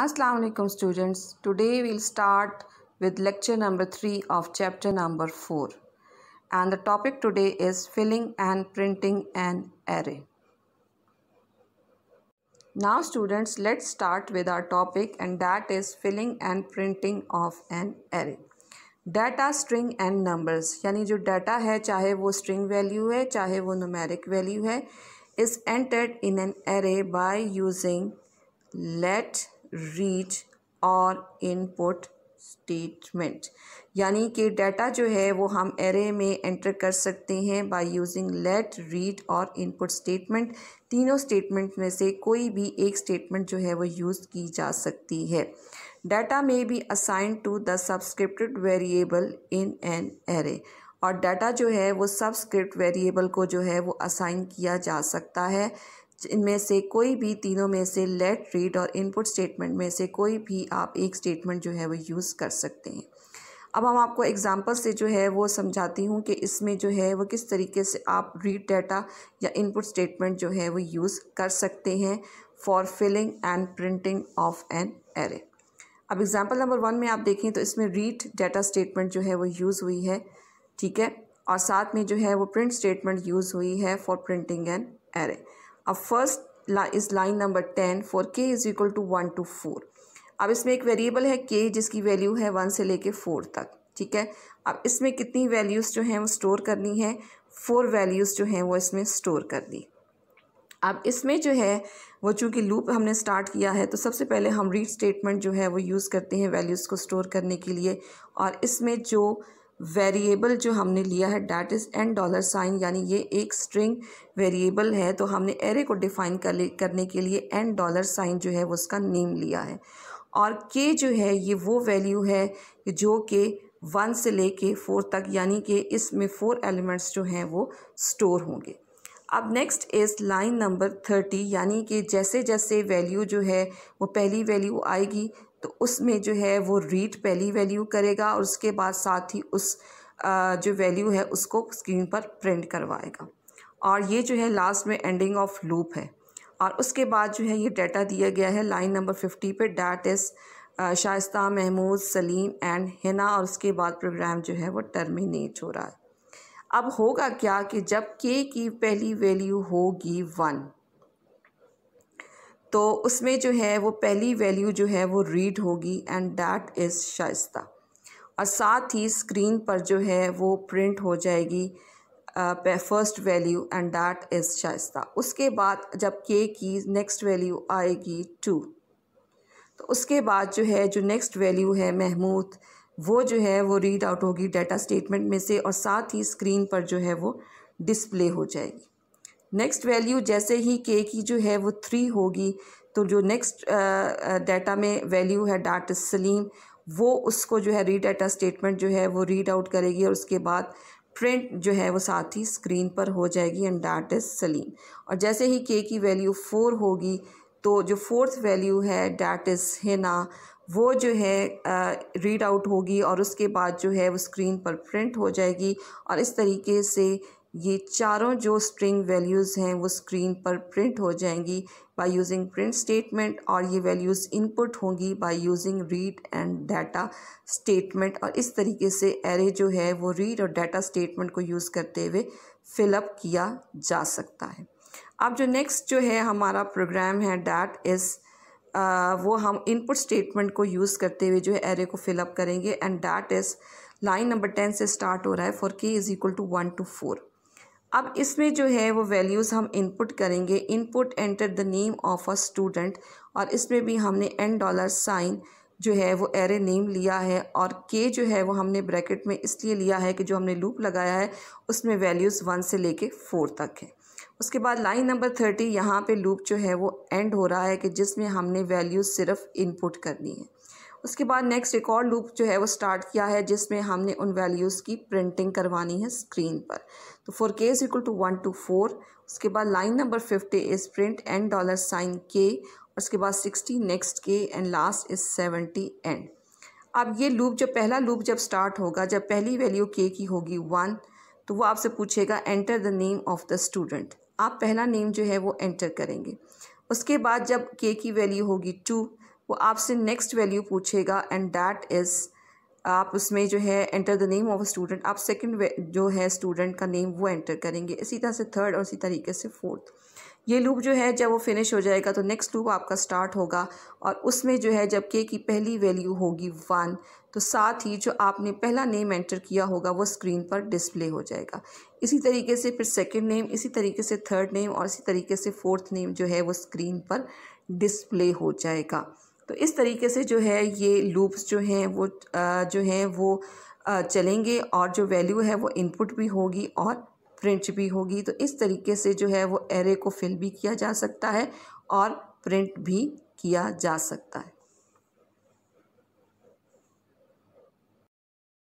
Assalamu alaikum students today we'll start with lecture number 3 of chapter number 4 and the topic today is filling and printing an array now students let's start with our topic and that is filling and printing of an array Data, string, and numbers, यानी जो data, है चाहे वो string value है चाहे वो numeric value है is entered in an array by read और इनपुट स्टेटमेंट यानी कि डाटा जो है वो हम एरे में एंटर कर सकते हैं बाय यूजिंग लेट रीड और इनपुट स्टेटमेंट तीनों स्टेटमेंट में से कोई भी एक स्टेटमेंट जो है वो यूज़ की जा सकती है डाटा में भी assign to the subscripted variable in an array और डाटा जो है वो सब्सक्रिप्ट वेरिएबल को जो है वो असाइन किया जा सकता है इनमें से कोई भी तीनों में से लेट रीड और इनपुट स्टेटमेंट में से कोई भी आप एक स्टेटमेंट जो है वो यूज़ कर सकते हैं अब हम आपको एग्जाम्पल से जो है वो समझाती हूँ कि इसमें जो है वो किस तरीके से आप रीड डाटा या इनपुट स्टेटमेंट जो है वो यूज़ कर सकते हैं for filling and printing of an array अब एग्ज़ाम्पल नंबर वन में आप देखें तो इसमें रीड डाटा स्टेटमेंट जो है वो यूज़ हुई है ठीक है और साथ में जो है वो प्रिंट स्टेटमेंट यूज़ हुई है फॉर प्रिंटिंग एन एरे अब first is line number ten for K is equal to one to four अब इसमें एक वेरिएबल है के जिसकी वैल्यू है वन से लेके फोर तक ठीक है अब इसमें कितनी वैल्यूज़ जो हैं वो स्टोर करनी है फोर वैल्यूज़ जो हैं वो इसमें स्टोर कर दी अब इसमें जो है वो चूँकि लूप हमने स्टार्ट किया है तो सबसे पहले हम रीड स्टेटमेंट जो है वो यूज़ करते हैं वैल्यूज़ को स्टोर करने के लिए और इसमें जो वेरिएबल जो हमने लिया है that is N dollar sign यानी ये एक स्ट्रिंग वेरिएबल है तो हमने एरे को डिफाइन कर करने के लिए एन डॉलर साइन जो है वो उसका नेम लिया है और के जो है ये वो वैल्यू है जो कि वन से ले के फोर तक यानी कि इसमें फोर एलिमेंट्स जो हैं वो स्टोर होंगे अब next is line number thirty यानी कि जैसे जैसे वैल्यू जो है वो पहली वैल्यू आएगी तो उसमें जो है वो रीड पहली वैल्यू करेगा और उसके बाद साथ ही उस जो वैल्यू है उसको स्क्रीन पर प्रिंट करवाएगा और ये जो है लास्ट में एंडिंग ऑफ लूप है और उसके बाद जो है ये डाटा दिया गया है लाइन नंबर फिफ्टी पे that is Shaista Mahmood Salim and Hina और उसके बाद प्रोग्राम जो है वो टर्मिनेट हो रहा है अब होगा क्या कि जब के की पहली वैल्यू होगी वन तो उसमें जो है वो पहली वैल्यू जो है वो रीड होगी एंड दैट इज़ शाइस्ता और साथ ही स्क्रीन पर जो है वो प्रिंट हो जाएगी first value and that is Shaista उसके बाद जब के की नेक्स्ट वैल्यू आएगी टू तो उसके बाद जो है जो नेक्स्ट वैल्यू है महमूद वो जो है वो रीड आउट होगी डाटा स्टेटमेंट में से और साथ ही स्क्रीन पर जो है वो डिस्प्ले हो जाएगी नेक्स्ट वैल्यू जैसे ही के की जो है वो थ्री होगी तो जो नेक्स्ट डाटा में वैल्यू है डाट सलीम वो उसको जो है रीड डाटा स्टेटमेंट जो है वो रीड आउट करेगी और उसके बाद प्रिंट जो है वो साथ ही स्क्रीन पर हो जाएगी एंड डाट इज़ सलीम और जैसे ही के की वैल्यू फोर होगी तो जो फोर्थ वैल्यू है डाट इज़ हिना वो जो है रीड आउट होगी और उसके बाद जो है वो स्क्रीन पर प्रिंट हो जाएगी और इस तरीके से ये चारों जो स्ट्रिंग वैल्यूज़ हैं वो स्क्रीन पर प्रिंट हो जाएंगी बाय यूजिंग प्रिंट स्टेटमेंट और ये वैल्यूज़ इनपुट होंगी by using read and data statement और इस तरीके से एरे जो है वो रीड और डाटा स्टेटमेंट को यूज़ करते हुए फिलअप किया जा सकता है अब जो नेक्स्ट जो है हमारा प्रोग्राम है डैट इज़ आ, वो हम इनपुट स्टेटमेंट को यूज़ करते हुए जो है एरे को फिलअप करेंगे and that is line number ten से स्टार्ट हो रहा है for K is equal to one to four अब इसमें जो है वो वैल्यूज़ हम इनपुट करेंगे input enter the name of a student और इसमें भी हमने एन डॉलर साइन जो है वो एरे नेम लिया है और के जो है वो हमने ब्रैकेट में इसलिए लिया है कि जो हमने लूप लगाया है उसमें वैल्यूज़ वन से लेके फोर तक है उसके बाद लाइन नंबर थर्टी यहाँ पे लूप जो है वो एंड हो रहा है कि जिसमें हमने वैल्यूज़ सिर्फ इनपुट करनी है उसके बाद नेक्स्ट एक और लूप जो है वो स्टार्ट किया है जिसमें हमने उन वैल्यूज़ की प्रिंटिंग करवानी है स्क्रीन पर तो for K is equal to one to four उसके बाद line number fifty is print N dollar sign K उसके बाद sixty next K and last is seventy and अब ये लूप जब पहला लूप जब स्टार्ट होगा जब पहली वैल्यू के की होगी वन तो वो आपसे पूछेगा enter the name of the student आप पहला नेम जो है वो एंटर करेंगे उसके बाद जब के की वैल्यू होगी टू वो आपसे नेक्स्ट वैल्यू पूछेगा एंड दैट इज़ आप उसमें जो है enter the name of student आप सेकंड जो है स्टूडेंट का नेम वो एंटर करेंगे इसी तरह से थर्ड और इसी तरीके से फोर्थ ये लूप जो है जब वो फिनिश हो जाएगा तो नेक्स्ट लूप आपका स्टार्ट होगा और उसमें जो है जब के की पहली वैल्यू होगी वन तो साथ ही जो आपने पहला नेम एंटर किया होगा वो स्क्रीन पर डिस्प्ले हो जाएगा इसी तरीके से फिर सेकंड नेम इसी तरीके से थर्ड नेम और इसी तरीके से फोर्थ नेम जो है वो स्क्रीन पर डिस्प्ले हो जाएगा तो इस तरीके से जो है ये लूप्स जो हैं वो जो हैं वो चलेंगे और जो वैल्यू है वो इनपुट भी होगी और प्रिंट भी होगी तो इस तरीके से जो है वो एरे को फिल भी किया जा सकता है और प्रिंट भी किया जा सकता है